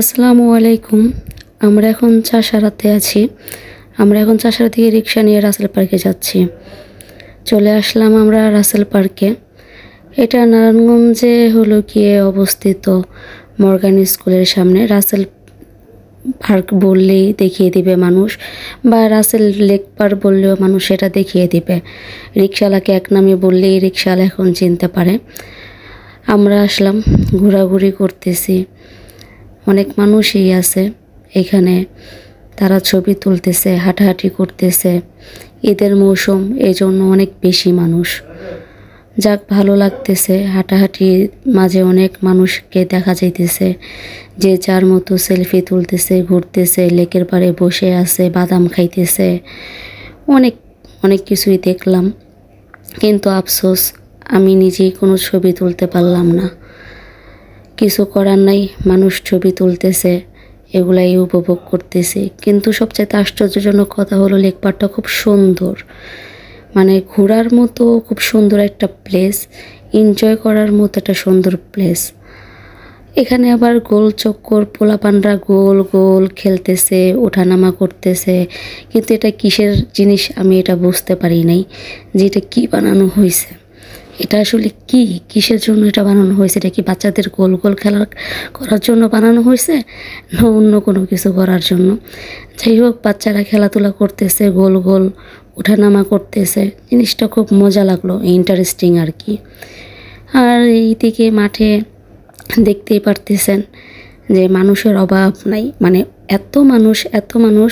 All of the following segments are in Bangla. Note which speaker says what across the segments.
Speaker 1: আসসালামু আলাইকুম আমরা এখন চাষারাতে আছি আমরা এখন চাষারা থেকে রিক্সা নিয়ে রাসেল পার্কে যাচ্ছি চলে আসলাম আমরা রাসেল পার্কে এটা নারায়ণগঞ্জে হলো গিয়ে অবস্থিত মর্গান স্কুলের সামনে রাসেল পার্ক বললেই দেখিয়ে দিবে মানুষ বা রাসেল লেক পার্ক বললেও মানুষ সেটা দেখিয়ে দিবে রিক্সাওয়ালাকে এক নামে বললেই রিক্সাওয়ালা এখন চিনতে পারে আমরা আসলাম ঘোরাঘুরি করতেছি অনেক মানুষই আছে এখানে তারা ছবি তুলতেছে হাঁটাহাঁটি করতেছে ঈদের মৌসুম এই জন্য অনেক বেশি মানুষ যাক ভালো লাগতেছে হাঁটাহাঁটি মাঝে অনেক মানুষকে দেখা যাইতেছে যে যার মতো সেলফি তুলতেছে ঘুরতেছে লেকের পাড়ে বসে আছে বাদাম খাইতেছে অনেক অনেক কিছুই দেখলাম কিন্তু আফসোস আমি নিজেই কোনো ছবি তুলতে পারলাম না কিছু করার নাই মানুষ ছবি তুলতেছে এগুলাই উপভোগ করতেছে কিন্তু সবচেয়ে আশ্চর্যজনক কথা হলো লেকপাড়টা খুব সুন্দর মানে ঘোরার মতো খুব সুন্দর একটা প্লেস এনজয় করার মতো একটা সুন্দর প্লেস এখানে আবার গোল চক্কর পোলাপানরা গোল গোল খেলতেছে ওঠানামা করতেছে কিন্তু এটা কিসের জিনিস আমি এটা বুঝতে পারি নাই যে এটা কী বানানো হয়েছে এটা আসলে কি কিসের জন্য এটা বানানো হয়েছে এটা কি বাচ্চাদের গোল গোল খেলা করার জন্য বানানো হয়েছে না অন্য কোনো কিছু করার জন্য যাই হোক বাচ্চারা খেলাধুলা করতেছে গোল গোল উঠানামা করতেছে জিনিসটা খুব মজা লাগলো ইন্টারেস্টিং আর কি আর এই দিকে মাঠে দেখতেই পারতেছেন যে মানুষের অভাব নাই মানে এত মানুষ এত মানুষ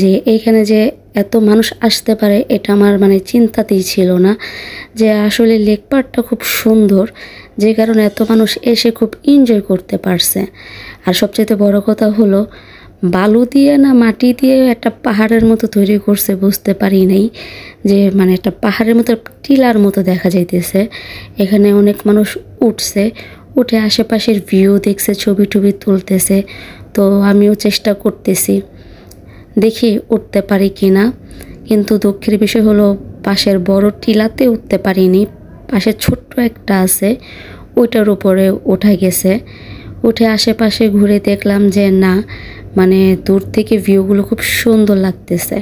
Speaker 1: যে এইখানে যে এত মানুষ আসতে পারে এটা আমার মানে চিন্তাতেই ছিল না যে আসলে লেক খুব সুন্দর যে কারণে এত মানুষ এসে খুব এনজয় করতে পারছে আর সবচেয়ে বড় কথা হলো বালু দিয়ে না মাটি দিয়ে একটা পাহাড়ের মতো তৈরি করছে বুঝতে পারি নাই যে মানে একটা পাহাড়ের মতো টিলার মতো দেখা যাইতেছে এখানে অনেক মানুষ উঠছে উঠে আশেপাশের ভিউ দেখছে ছবি টবি তুলতেছে তো আমিও চেষ্টা করতেছি দেখি উঠতে পারি কি না কিন্তু দুঃখের বিষয় হলো পাশের বড় টিলাতে উঠতে পারিনি পাশে ছোট্ট একটা আছে ওইটার উপরে ওঠা গেছে উঠে আশেপাশে ঘুরে দেখলাম যে না মানে দূর থেকে ভিউগুলো খুব সুন্দর লাগতেছে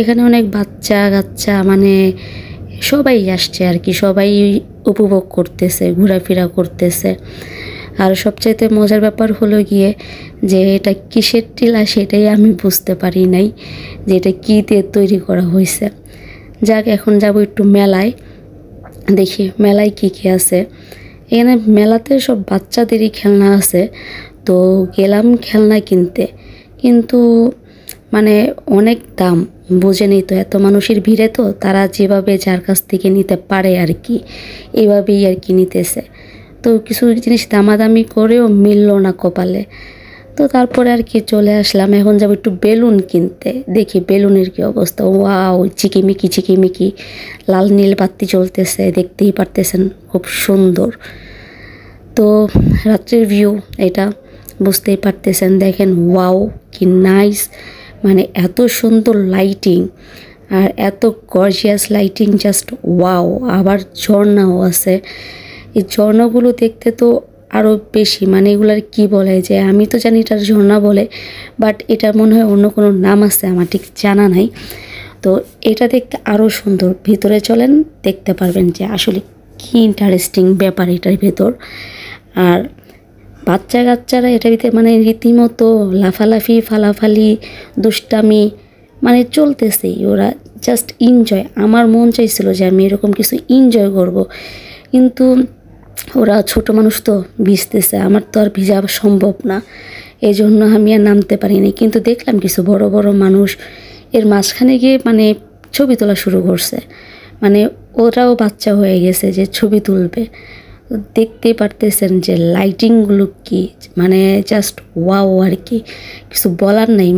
Speaker 1: এখানে অনেক বাচ্চা কাচ্চা মানে সবাই আসছে আর কি সবাই উপভোগ করতেছে ঘোরাফেরা করতেছে আর সবচাইতে মজার ব্যাপার হলো গিয়ে যে এটা কিসের টিলা সেটাই আমি বুঝতে পারি নাই যে এটা কী দিয়ে তৈরি করা হয়েছে যাক এখন যাব একটু মেলায় দেখি মেলায় কি কি আছে এখানে মেলাতে সব বাচ্চাদেরই খেলনা আছে তো গেলাম খেলনা কিনতে কিন্তু মানে অনেক দাম বোঝে তো এত মানুষের ভিড়ে তো তারা যেভাবে যার কাছ থেকে নিতে পারে আর কি এভাবেই আর কি নিতেছে তো কিছু জিনিস দামাদামি করেও মিলল না কপালে তো তারপরে আর কি চলে আসলাম এখন যাবো একটু বেলুন কিনতে দেখি বেলুনের কি অবস্থা ওয়াও চিকিমিকি চিকিমিকি লাল নীল বাতি চলতেছে দেখতেই পারতেছেন খুব সুন্দর তো রাত্রের ভিউ এটা বুঝতেই পারতেছেন দেখেন ওয়াও কি নাইস মানে এত সুন্দর লাইটিং আর এত গর্জিয়াস লাইটিং জাস্ট ওয়াও আবার ঝর্ণাও আছে এই ঝর্ণাগুলো দেখতে তো আরও বেশি মানে এগুলার কি বলে যে আমি তো জানি এটার ঝর্ণা বলে বাট এটার মনে হয় অন্য কোনো নাম আছে আমার ঠিক জানা নাই তো এটা দেখতে আরও সুন্দর ভিতরে চলেন দেখতে পারবেন যে আসলে কি ইন্টারেস্টিং ব্যাপার এটার ভেতর আর বাচ্চা কাচ্চারা এটা ভিতরে মানে রীতিমতো লাফালাফি ফালাফালি দুষ্টামি মানে চলতেছেই ওরা জাস্ট এনজয় আমার মন চাইছিল যে আমি এরকম কিছু এনজয় করব কিন্তু ওরা ছোট মানুষ তো ভিজতেছে আমার তো আর ভিজা সম্ভব না এই জন্য আমি আর নামতে পারিনি কিন্তু দেখলাম কিছু বড় বড় মানুষ এর মাঝখানে গিয়ে মানে ছবি তোলা শুরু করছে মানে ওরাও বাচ্চা হয়ে গেছে যে ছবি তুলবে দেখতে পারতেছেন যে লাইটিংগুলো কি মানে জাস্ট ওয়াও আর কি কিছু বলার নাই